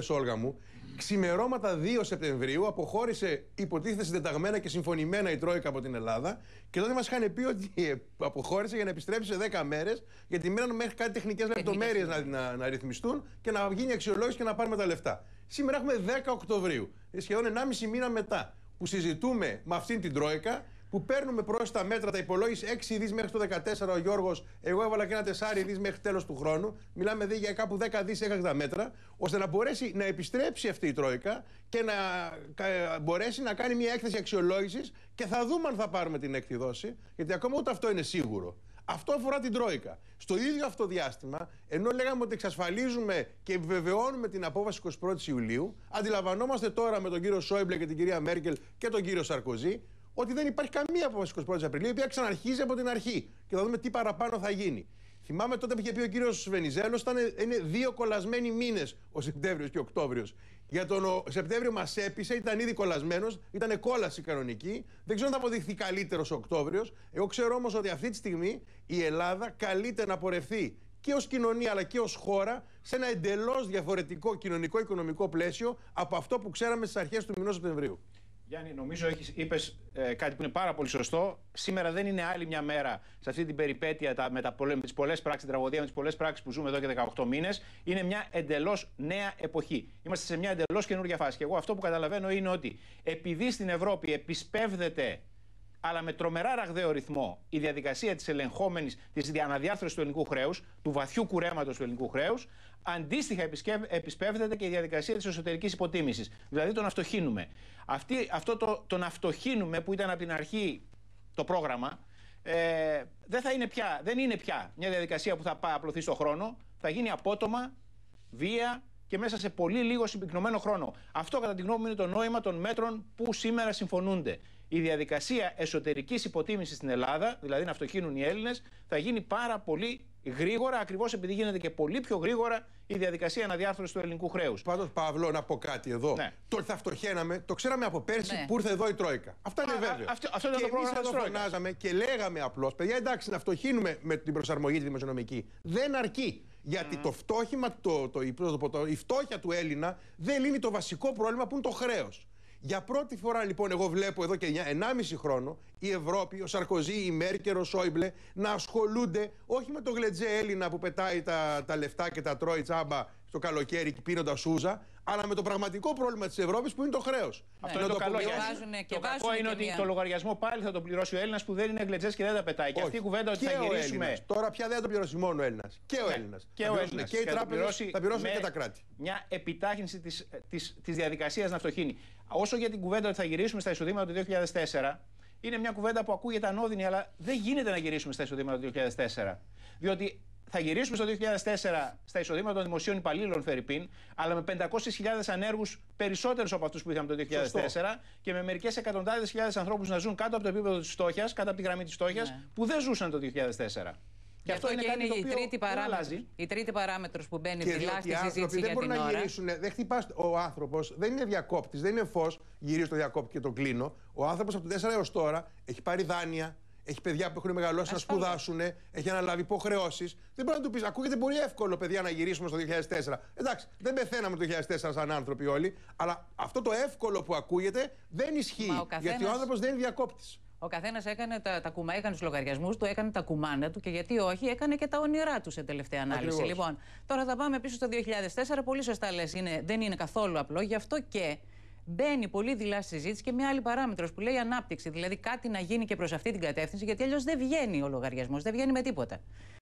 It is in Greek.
Σόλγα μου, ξημερώματα 2 Σεπτεμβρίου αποχώρησε υποτίθεται συντεταγμένα και συμφωνημένα η Τρόικα από την Ελλάδα και τότε μας είχαν πει ότι ε, αποχώρησε για να επιστρέψει σε 10 μέρες γιατί μείναν μέχρι κάτι τεχνικές λεπτομέρειες ναι. να, να, να ρυθμιστούν και να γίνει αξιολόγηση και να πάρουμε τα λεφτά. Σήμερα έχουμε 10 Οκτωβρίου, ε, σχεδόν 1,5 μήνα μετά, που συζητούμε με αυτήν την Τρόικα που παίρνουμε τα μέτρα, τα υπολόγισε 6 δις μέχρι το 14 ο Γιώργος. Εγώ έβαλα και ένα 4 δις μέχρι τέλος του χρόνου. Μιλάμε δι για κάπου 10 δι έκακτα μέτρα, ώστε να μπορέσει να επιστρέψει αυτή η Τρόικα και να μπορέσει να κάνει μια έκθεση αξιολόγησης και θα δούμε αν θα πάρουμε την έκτη γιατί ακόμα ούτε αυτό είναι σίγουρο. Αυτό αφορά την Τρόικα. Στο ίδιο αυτό διάστημα, ενώ λέγαμε ότι εξασφαλίζουμε και επιβεβαιώνουμε την απόφαση 21 Ιουλίου, αντιλαμβανόμαστε τώρα με τον κύριο Σόιμπλε και την κυρία Μέρκελ και τον κύριο Σαρκοζή ότι δεν υπάρχει καμία απόφαση 21 Απριλίου, η οποία ξαναρχίζει από την αρχή. Και θα δούμε τι παραπάνω θα γίνει. Θυμάμαι τότε που είχε πει ο κύριος Βενιζέλος, ήταν είναι δύο κολλασμένοι μήνες ο Σεπτέμβριος και ο Οκτώβριος. Για τον Σεπτέμβριο μας έπεισε, ήταν ήδη κολλασμένος, ήταν κόλαση κανονική. Δεν ξέρω αν θα αποδειχθεί καλύτερος ο Οκτώβριος. Εγώ ξέρω όμως ότι αυτή τη στιγμή η Ελλάδα καλείται να πορευθεί και ως κοινωνία αλλά και ως χώρα σε ένα εντελώς διαφορετικό κοινωνικό-οικονομικό πλαίσιο από αυτό που ξέραμε στις αρχές του μηνός Σεπτεμβρίου. Γιάννη, νομίζω έχεις, είπες ε, κάτι που είναι πάρα πολύ σωστό. Σήμερα δεν είναι άλλη μια μέρα σε αυτή την περιπέτεια τα, με, τα πολλές, με τις πολλές πράξεις, την τραγωδία με τις πολλές πράξεις που ζούμε εδώ και 18 μήνες. Είναι μια εντελώς νέα εποχή. Είμαστε σε μια εντελώς καινούργια φάση. Και εγώ αυτό που καταλαβαίνω είναι ότι επειδή στην Ευρώπη επισπεύδεται αλλά με τρομερά ραγδαίο ρυθμό η διαδικασία της ελεγχόμενης της αναδιάρθρωση του ελληνικού χρέους, του βαθιού κουρέματος του ελληνικού χρέους, αντίστοιχα επισπεύδεται και η διαδικασία της εσωτερικής υποτίμησης. Δηλαδή τον αυτοχύνουμε. Αυτή, αυτό το τον αυτοχύνουμε που ήταν από την αρχή το πρόγραμμα, ε, δεν, θα είναι πια, δεν είναι πια μια διαδικασία που θα απλωθεί στον χρόνο. Θα γίνει απότομα, βία και μέσα σε πολύ λίγο συμπυκνωμένο χρόνο. Αυτό, κατά τη γνώμη μου, είναι το νόημα των μέτρων που σήμερα συμφωνούνται η διαδικασία εσωτερικής υποτίμησης στην Ελλάδα, δηλαδή να αυτοκίνουν οι Έλληνες, θα γίνει πάρα πολύ γρήγορα, ακριβώς επειδή γίνεται και πολύ πιο γρήγορα η διαδικασία αναδιάρθρωσης του ελληνικού χρέους. Πάντως, Παύλο, να πω κάτι εδώ. Ναι. Το ότι θα φτωχαίναμε, το ξέραμε από πέρσι ναι. που ήρθε εδώ η Τρόικα. Αυτά είναι βέβαια. Αυτό, αυτό ήταν το πρόγραμμα. Εμείς εδώ φωνάζαμε και λέγαμε απλώς, παιδιά, εντάξει, να φτωχύνουμε με την προσαρμογή τη δημοσιονομική. Δεν αρκεί. Γιατί ναι. το φτώχημα, το, το, το, η φτώχεια του Έλληνα δεν λύνει το βασικό πρόβλημα που είναι το χρέος. Για πρώτη φορά λοιπόν εγώ βλέπω εδώ και 1,5 χρόνο η Ευρώπη, ο Σαρκοζή, η Μέρκερ, ο Σόιμπλε να ασχολούνται όχι με τον γλετζέ Έλληνα που πετάει τα, τα λεφτά και τα τρώει τσάμπα το καλοκαίρι πίνοντας σούζα, αλλά με το πραγματικό πρόβλημα της Ευρώπης που είναι το χρέος. Ναι. Αυτό ναι, είναι το, καλό. Και βάζουνε, και το κακό είναι ότι το λογαριασμό πάλι θα το πληρώσει ο Έλληνας που δεν είναι γλετζέ και δεν τα πετάει. Και αυτή η κουβέντα ότι θα γυρίσουμε. Τώρα πια δεν θα το πληρώσει μόνο ο Έλληνας. Και ο ναι, Έλληνας. Και ο Έλληνας. Και οι τράπεζε θα πληρώσουν και τα κράτη. Μια επιτάχυνση της διαδικασίας να φτωχύνει. Όσο για την κουβέντα ότι θα γυρίσουμε στα εισοδήματα του 2004, είναι μια κουβέντα που ακούγεται ανώδυνη, αλλά δεν γίνεται να γυρίσουμε στα εισοδήματα του 2004. Διότι θα γυρίσουμε στο 2004 στα εισοδήματα των δημοσίων υπαλλήλων, Φερρυπίν, αλλά με 500.000 ανέργους περισσότερους από αυτούς που είχαμε το 2004 και με μερικές εκατοντάδες χιλιάδες ανθρώπους να ζουν κάτω από το επίπεδο της φτώχειας, κάτω από τη γραμμή της φτώχειας, ναι. που δεν ζούσαν το 2004. Και αυτό, είναι και είναι, η, τρίτη παράμετρος, η τρίτη παράμετρος που μπαίνει στη στη συζήτηση δεν για την ώρα. να γυρίσουν, δεν ο άνθρωπος δεν είναι διακόπτης, δεν είναι φως γυρίζει το διακόπτη και το κλείνω. Ο άνθρωπος από το 4 έως τώρα έχει πάρει δάνεια, έχει παιδιά που έχουν μεγαλώσει να σπουδάσουν, έχει αναλάβει υποχρεώσεις. Δεν μπορεί να του πεις: Ακούγεται πολύ εύκολο, παιδιά, να γυρίσουμε στο 2004. Εντάξει, δεν πεθαίναμε το 2004 σαν άνθρωποι όλοι, αλλά αυτό το εύκολο που ακούγεται δεν ισχύει. Γιατί ο άνθρωπος δεν είναι διακόπτη. Ο καθένας έκανε τα, τα κουμά, έκανε τους λογαριασμούς του, έκανε τα κουμάνα του και γιατί όχι, έκανε και τα όνειρά του σε τελευταία ανάλυση. Ακριβώς. Λοιπόν, τώρα θα πάμε πίσω στο 2004. Πολύ σωστά λες, δεν είναι καθόλου απλό. Γι' αυτό και μπαίνει πολύ δειλά στη συζήτηση και μια άλλη παράμετρος που λέει ανάπτυξη. Δηλαδή κάτι να γίνει και προς αυτή την κατεύθυνση, γιατί αλλιώς δεν βγαίνει ο λογαριασμός, δεν βγαίνει με τίποτα.